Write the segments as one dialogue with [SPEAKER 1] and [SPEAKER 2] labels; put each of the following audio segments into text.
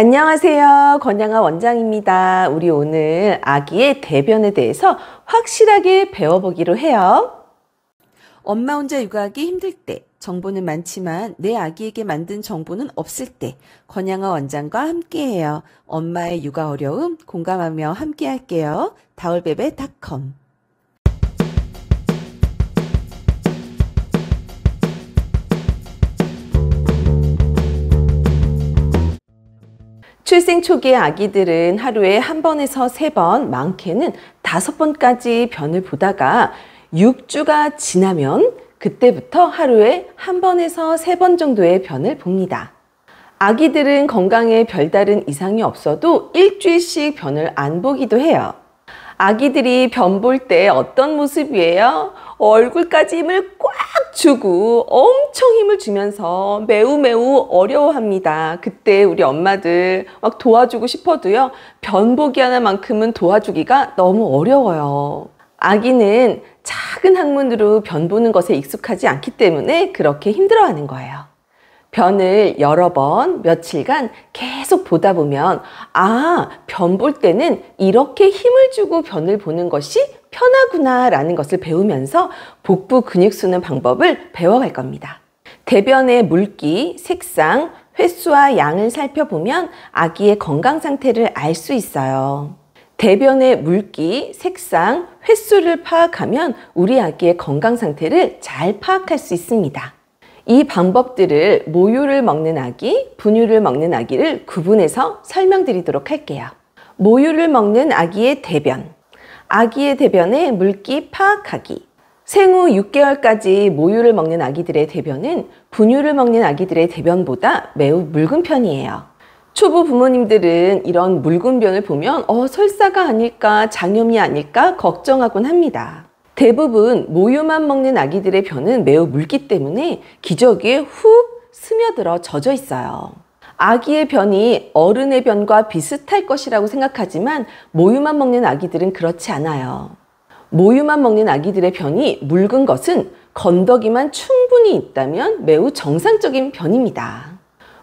[SPEAKER 1] 안녕하세요. 권양아 원장입니다. 우리 오늘 아기의 대변에 대해서 확실하게 배워보기로 해요. 엄마 혼자 육아하기 힘들 때, 정보는 많지만 내 아기에게 만든 정보는 없을 때, 권양아 원장과 함께해요. 엄마의 육아 어려움 공감하며 함께할게요. 다올베베닷컴 출생 초기의 아기들은 하루에 한 번에서 세 번, 많게는 다섯 번까지 변을 보다가 6주가 지나면 그때부터 하루에 한 번에서 세 번 정도의 변을 봅니다. 아기들은 건강에 별다른 이상이 없어도 일주일씩 변을 안 보기도 해요. 아기들이 변 볼 때 어떤 모습이에요? 얼굴까지 힘을 꽉 주고 엄청 힘을 주면서 매우 매우 어려워합니다. 그때 우리 엄마들 막 도와주고 싶어도요. 변보기 하나만큼은 도와주기가 너무 어려워요. 아기는 작은 항문으로 변 보는 것에 익숙하지 않기 때문에 그렇게 힘들어하는 거예요. 변을 여러 번 며칠간 계속 보다 보면 아, 변 볼 때는 이렇게 힘을 주고 변을 보는 것이 편하구나 라는 것을 배우면서 복부 근육 쓰는 방법을 배워갈 겁니다. 대변의 물기, 색상, 횟수와 양을 살펴보면 아기의 건강 상태를 알 수 있어요. 대변의 물기, 색상, 횟수를 파악하면 우리 아기의 건강 상태를 잘 파악할 수 있습니다. 이 방법들을 모유를 먹는 아기, 분유를 먹는 아기를 구분해서 설명드리도록 할게요. 모유를 먹는 아기의 대변, 아기의 대변의 물기 파악하기, 생후 6개월까지 모유를 먹는 아기들의 대변은 분유를 먹는 아기들의 대변보다 매우 묽은 편이에요. 초보 부모님들은 이런 묽은 변을 보면 어 설사가 아닐까 장염이 아닐까 걱정하곤 합니다. 대부분 모유만 먹는 아기들의 변은 매우 묽기 때문에 기저귀에 훅 스며들어 젖어 있어요. 아기의 변이 어른의 변과 비슷할 것이라고 생각하지만 모유만 먹는 아기들은 그렇지 않아요. 모유만 먹는 아기들의 변이 묽은 것은 건더기만 충분히 있다면 매우 정상적인 변입니다.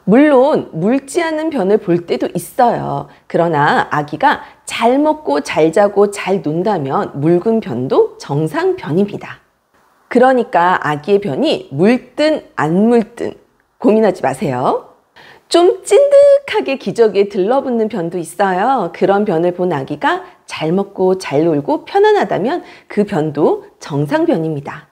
[SPEAKER 1] 물론 묽지 않은 변을 볼 때도 있어요. 그러나 아기가 잘 먹고 잘 자고 잘 논다면 묽은 변도 정상 변입니다. 그러니까 아기의 변이 물든 안 물든 고민하지 마세요. 좀 찐득하게 기저귀에 들러붙는 변도 있어요. 그런 변을 본 아기가 잘 먹고 잘 놀고 편안하다면 그 변도 정상 변입니다.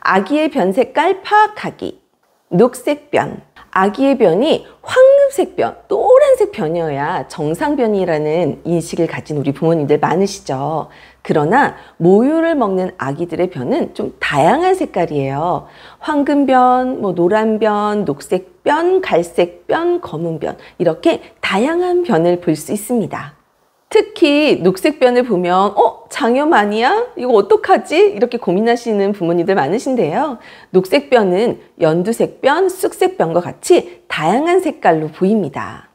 [SPEAKER 1] 아기의 변 색깔 파악하기. 녹색 변. 아기의 변이 황 초록색 변, 노란색 변이어야 정상변이라는 인식을 가진 우리 부모님들 많으시죠. 그러나 모유를 먹는 아기들의 변은 좀 다양한 색깔이에요. 황금변, 뭐 노란변, 녹색변, 갈색변, 검은변 이렇게 다양한 변을 볼 수 있습니다. 특히 녹색변을 보면 어? 장염 아니야? 이거 어떡하지? 이렇게 고민하시는 부모님들 많으신데요. 녹색변은 연두색변, 쑥색변과 같이 다양한 색깔로 보입니다.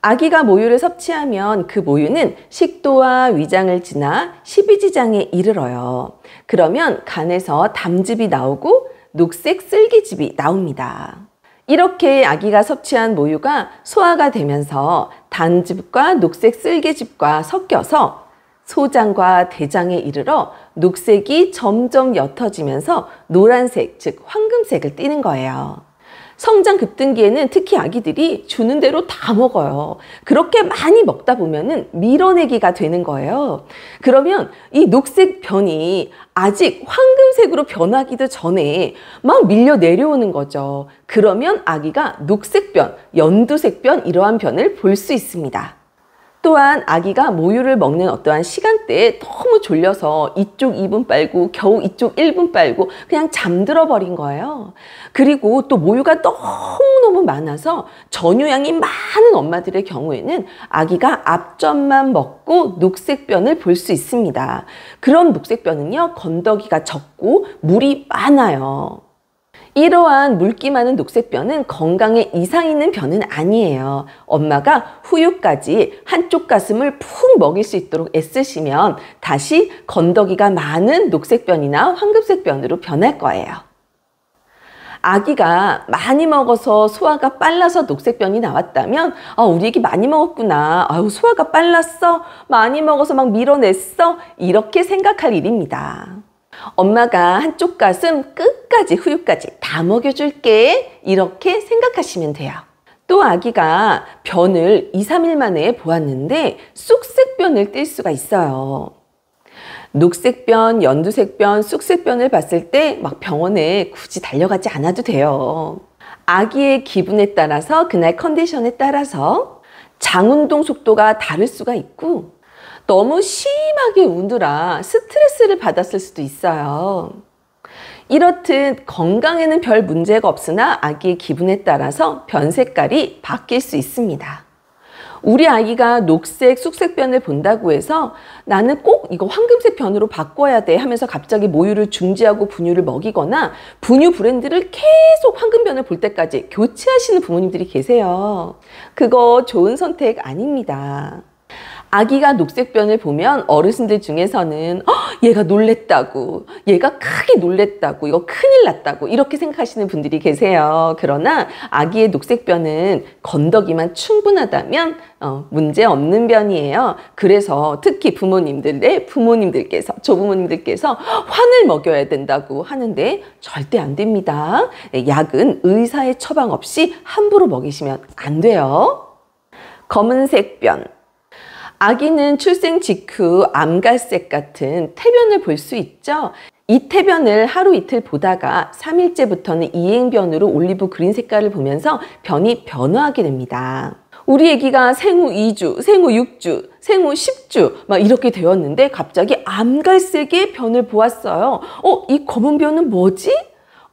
[SPEAKER 1] 아기가 모유를 섭취하면 그 모유는 식도와 위장을 지나 십이지장에 이르러요. 그러면 간에서 담즙이 나오고 녹색 쓸기즙이 나옵니다. 이렇게 아기가 섭취한 모유가 소화가 되면서 단즙과 녹색 쓸개즙과 섞여서 소장과 대장에 이르러 녹색이 점점 옅어지면서 노란색 즉 황금색을 띠는 거예요. 성장 급등기에는 특히 아기들이 주는 대로 다 먹어요. 그렇게 많이 먹다 보면은 밀어내기가 되는 거예요. 그러면 이 녹색 변이 아직 황금색으로 변하기도 전에 막 밀려 내려오는 거죠. 그러면 아기가 녹색 변, 연두색 변 이러한 변을 볼 수 있습니다. 또한 아기가 모유를 먹는 어떠한 시간대에 너무 졸려서 이쪽 2분 빨고 겨우 이쪽 1분 빨고 그냥 잠들어 버린 거예요. 그리고 또 모유가 너무너무 많아서 전유량이 많은 엄마들의 경우에는 아기가 앞전만 먹고 녹색변을 볼 수 있습니다. 그런 녹색변은요, 건더기가 적고 물이 많아요. 이러한 물기 많은 녹색변은 건강에 이상 있는 변은 아니에요. 엄마가 후유까지 한쪽 가슴을 푹 먹일 수 있도록 애쓰시면 다시 건더기가 많은 녹색변이나 황금색변으로 변할 거예요. 아기가 많이 먹어서 소화가 빨라서 녹색변이 나왔다면 아 우리 애기 많이 먹었구나 아유 소화가 빨랐어 많이 먹어서 막 밀어냈어 이렇게 생각할 일입니다. 엄마가 한쪽 가슴 끝까지 후유까지 다 먹여줄게 이렇게 생각하시면 돼요. 또 아기가 변을 2, 3일 만에 보았는데 쑥색 변을 띨 수가 있어요. 녹색 변, 연두색 변, 쑥색 변을 봤을 때 막 병원에 굳이 달려가지 않아도 돼요. 아기의 기분에 따라서 그날 컨디션에 따라서 장 운동 속도가 다를 수가 있고 너무 심하게 우느라 스트레스를 받았을 수도 있어요. 이렇듯 건강에는 별 문제가 없으나 아기의 기분에 따라서 변 색깔이 바뀔 수 있습니다. 우리 아기가 녹색, 쑥색 변을 본다고 해서 나는 꼭 이거 황금색 변으로 바꿔야 돼 하면서 갑자기 모유를 중지하고 분유를 먹이거나 분유 브랜드를 계속 황금 변을 볼 때까지 교체하시는 부모님들이 계세요. 그거 좋은 선택 아닙니다. 아기가 녹색변을 보면 어르신들 중에서는 어, 얘가 놀랬다고 얘가 크게 놀랬다고 이거 큰일 났다고 이렇게 생각하시는 분들이 계세요 그러나 아기의 녹색변은 건더기만 충분하다면 어, 문제 없는 변이에요 그래서 특히 부모님들의 부모님들께서 조부모님들께서 환을 먹여야 된다고 하는데 절대 안 됩니다 약은 의사의 처방 없이 함부로 먹이시면 안 돼요 검은색 변 아기는 출생 직후 암갈색 같은 태변을 볼 수 있죠. 이 태변을 하루 이틀 보다가 3일째부터는 이행변으로 올리브 그린 색깔을 보면서 변이 변화하게 됩니다. 우리 애기가 생후 2주, 생후 6주, 생후 10주 막 이렇게 되었는데 갑자기 암갈색의 변을 보았어요. 어, 이 검은 변은 뭐지?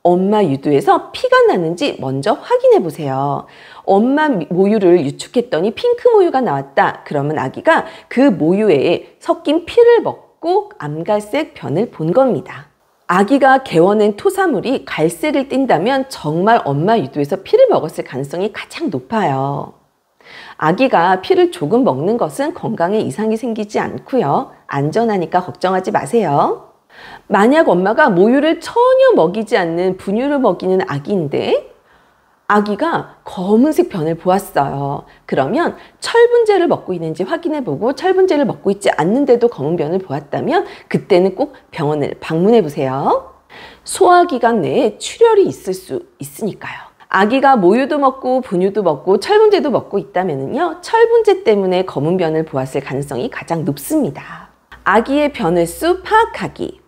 [SPEAKER 1] 엄마 유두에서 피가 나는지 먼저 확인해 보세요. 엄마 모유를 유축했더니 핑크 모유가 나왔다. 그러면 아기가 그 모유에 섞인 피를 먹고 암갈색 변을 본 겁니다. 아기가 개원낸 토사물이 갈색을 띈다면 정말 엄마 유두에서 피를 먹었을 가능성이 가장 높아요. 아기가 피를 조금 먹는 것은 건강에 이상이 생기지 않고요. 안전하니까 걱정하지 마세요. 만약 엄마가 모유를 전혀 먹이지 않는 분유를 먹이는 아기인데 아기가 검은색 변을 보았어요. 그러면 철분제를 먹고 있는지 확인해 보고 철분제를 먹고 있지 않는데도 검은 변을 보았다면 그때는 꼭 병원을 방문해 보세요. 소화기관 내에 출혈이 있을 수 있으니까요. 아기가 모유도 먹고 분유도 먹고 철분제도 먹고 있다면요. 철분제 때문에 검은 변을 보았을 가능성이 가장 높습니다. 아기의 변을 수 파악하기.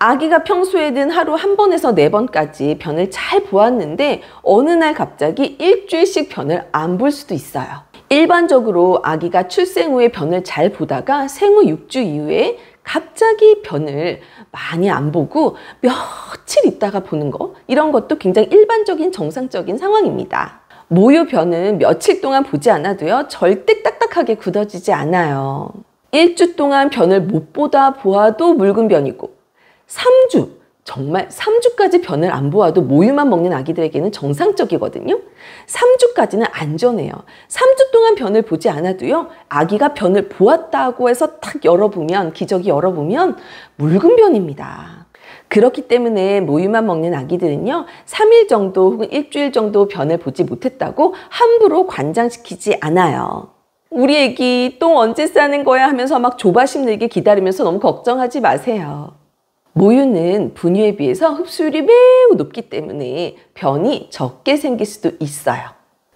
[SPEAKER 1] 아기가 평소에는 하루 한 번에서 네 번까지 변을 잘 보았는데 어느 날 갑자기 일주일씩 변을 안 볼 수도 있어요. 일반적으로 아기가 출생 후에 변을 잘 보다가 생후 6주 이후에 갑자기 변을 많이 안 보고 며칠 있다가 보는 거 이런 것도 굉장히 일반적인 정상적인 상황입니다. 모유변은 며칠 동안 보지 않아도요 절대 딱딱하게 굳어지지 않아요. 1주 동안 변을 못 보다 보아도 묽은 변이고 3주, 정말 3주까지 변을 안 보아도 모유만 먹는 아기들에게는 정상적이거든요. 3주까지는 안전해요. 3주 동안 변을 보지 않아도요. 아기가 변을 보았다고 해서 탁 열어보면 기저귀 열어보면 묽은 변입니다. 그렇기 때문에 모유만 먹는 아기들은요, 3일 정도 혹은 일주일 정도 변을 보지 못했다고 함부로 관장시키지 않아요. 우리 애기 또 언제 싸는 거야 하면서 막 조바심 들게 기다리면서 너무 걱정하지 마세요. 모유는 분유에 비해서 흡수율이 매우 높기 때문에 변이 적게 생길 수도 있어요.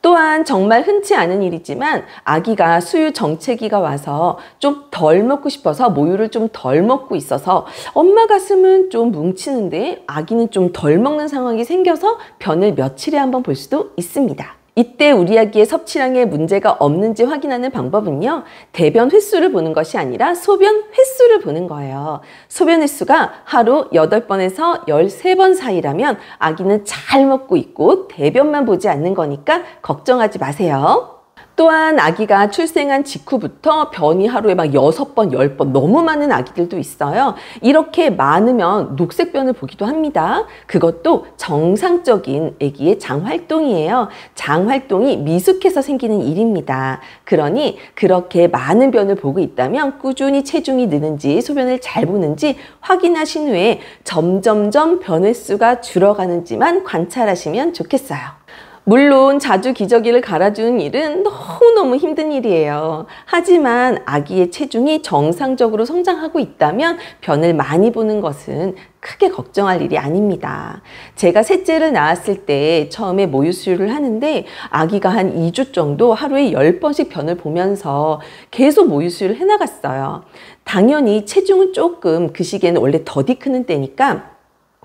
[SPEAKER 1] 또한 정말 흔치 않은 일이지만 아기가 수유 정체기가 와서 좀 덜 먹고 싶어서 모유를 좀 덜 먹고 있어서 엄마 가슴은 좀 뭉치는데 아기는 좀 덜 먹는 상황이 생겨서 변을 며칠에 한번 볼 수도 있습니다. 이때 우리 아기의 섭취량에 문제가 없는지 확인하는 방법은요. 대변 횟수를 보는 것이 아니라 소변 횟수를 보는 거예요. 소변 횟수가 하루 8번에서 13번 사이라면 아기는 잘 먹고 있고 대변만 보지 않는 거니까 걱정하지 마세요. 또한 아기가 출생한 직후부터 변이 하루에 막 여섯 번열 번 너무 많은 아기들도 있어요. 이렇게 많으면 녹색변을 보기도 합니다. 그것도 정상적인 아기의 장활동이에요. 장활동이 미숙해서 생기는 일입니다. 그러니 그렇게 많은 변을 보고 있다면 꾸준히 체중이 느는지 소변을 잘 보는지 확인하신 후에 점점점 변횟수가 줄어가는지만 관찰하시면 좋겠어요. 물론 자주 기저귀를 갈아주는 일은 너무너무 힘든 일이에요. 하지만 아기의 체중이 정상적으로 성장하고 있다면 변을 많이 보는 것은 크게 걱정할 일이 아닙니다. 제가 셋째를 낳았을 때 처음에 모유 수유를 하는데 아기가 한 2주 정도 하루에 10번씩 변을 보면서 계속 모유 수유를 해나갔어요. 당연히 체중은 조금 그 시기에는 원래 더디 크는 때니까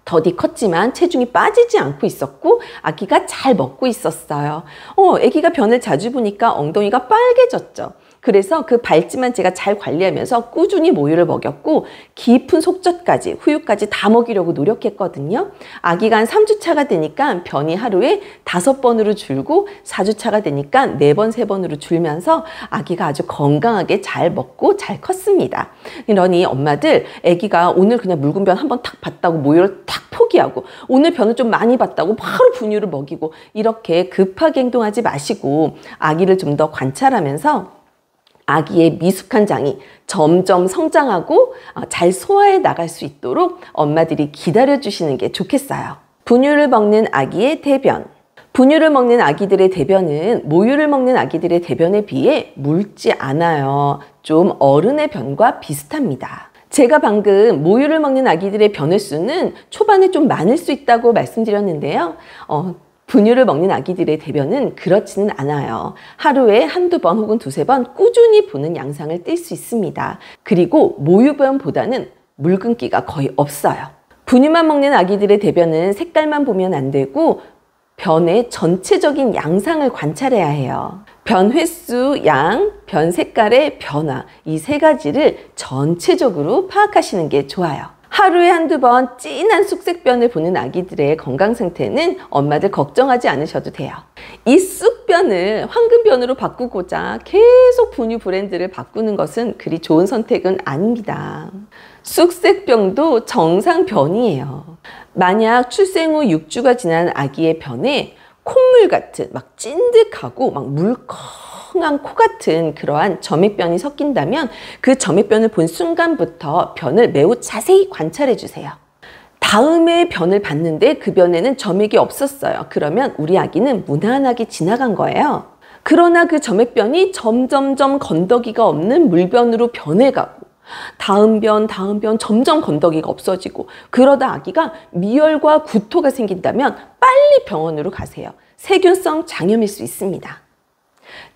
[SPEAKER 1] 더디 컸지만 체중이 빠지지 않고 있었고 아기가 잘 먹고 있었어요. 어, 아기가 변을 자주 보니까 엉덩이가 빨개졌죠. 그래서 그발지만 제가 잘 관리하면서 꾸준히 모유를 먹였고 깊은 속젖까지 후유까지 다 먹이려고 노력했거든요. 아기가 한 3주차가 되니까 변이 하루에 5번으로 줄고 4주차가 되니까 4번, 3번으로 줄면서 아기가 아주 건강하게 잘 먹고 잘 컸습니다. 이러니 엄마들 아기가 오늘 그냥 묽은 변 한 번 탁 봤다고 모유를 탁 포기하고 오늘 변을 좀 많이 봤다고 바로 분유를 먹이고 이렇게 급하게 행동하지 마시고 아기를 좀 더 관찰하면서 아기의 미숙한 장이 점점 성장하고 어, 잘 소화해 나갈 수 있도록 엄마들이 기다려 주시는 게 좋겠어요. 분유를 먹는 아기의 대변 분유를 먹는 아기들의 대변은 모유를 먹는 아기들의 대변에 비해 묽지 않아요. 좀 어른의 변과 비슷합니다. 제가 방금 모유를 먹는 아기들의 변의 수는 초반에 좀 많을 수 있다고 말씀드렸는데요. 어, 분유를 먹는 아기들의 대변은 그렇지는 않아요. 하루에 한두 번 혹은 두세 번 꾸준히 보는 양상을 띨 수 있습니다. 그리고 모유변보다는 물끊기가 거의 없어요. 분유만 먹는 아기들의 대변은 색깔만 보면 안 되고 변의 전체적인 양상을 관찰해야 해요. 변 횟수, 양, 변 색깔의 변화, 이 세 가지를 전체적으로 파악하시는 게 좋아요. 하루에 한두 번 진한 쑥색변을 보는 아기들의 건강 상태는 엄마들 걱정하지 않으셔도 돼요. 이 쑥변을 황금변으로 바꾸고자 계속 분유 브랜드를 바꾸는 것은 그리 좋은 선택은 아닙니다. 쑥색병도 정상변이에요. 만약 출생 후 6주가 지난 아기의 변에 콧물 같은 막 찐득하고 막 물컥 펑펑한 코 같은 그러한 점액변이 섞인다면 그 점액변을 본 순간부터 변을 매우 자세히 관찰해 주세요. 다음에 변을 봤는데 그 변에는 점액이 없었어요. 그러면 우리 아기는 무난하게 지나간 거예요. 그러나 그 점액변이 점점점 건더기가 없는 물변으로 변해가고 다음 변, 다음 변 점점 건더기가 없어지고 그러다 아기가 미열과 구토가 생긴다면 빨리 병원으로 가세요. 세균성 장염일 수 있습니다.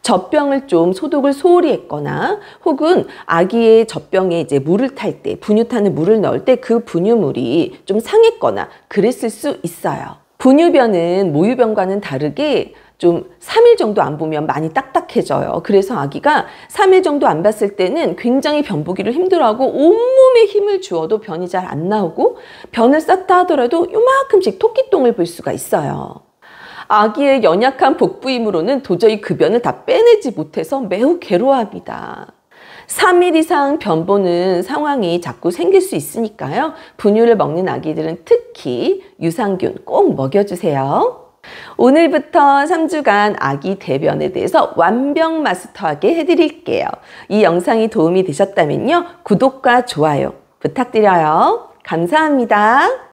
[SPEAKER 1] 젖병을 좀 소독을 소홀히 했거나 혹은 아기의 젖병에 이제 물을 탈 때 분유탄에 물을 넣을 때 그 분유물이 좀 상했거나 그랬을 수 있어요. 분유변은 모유병과는 다르게 좀 3일 정도 안 보면 많이 딱딱해져요. 그래서 아기가 3일 정도 안 봤을 때는 굉장히 변 보기를 힘들어하고 온몸에 힘을 주어도 변이 잘 안 나오고 변을 쌌다 하더라도 요만큼씩 토끼똥을 볼 수가 있어요. 아기의 연약한 복부임으로는 도저히 급변을 그 다 빼내지 못해서 매우 괴로워합니다. 3일 이상 변보는 상황이 자꾸 생길 수 있으니까요. 분유를 먹는 아기들은 특히 유산균 꼭 먹여주세요. 오늘부터 3주간 아기 대변에 대해서 완벽 마스터하게 해드릴게요. 이 영상이 도움이 되셨다면요. 구독과 좋아요 부탁드려요. 감사합니다.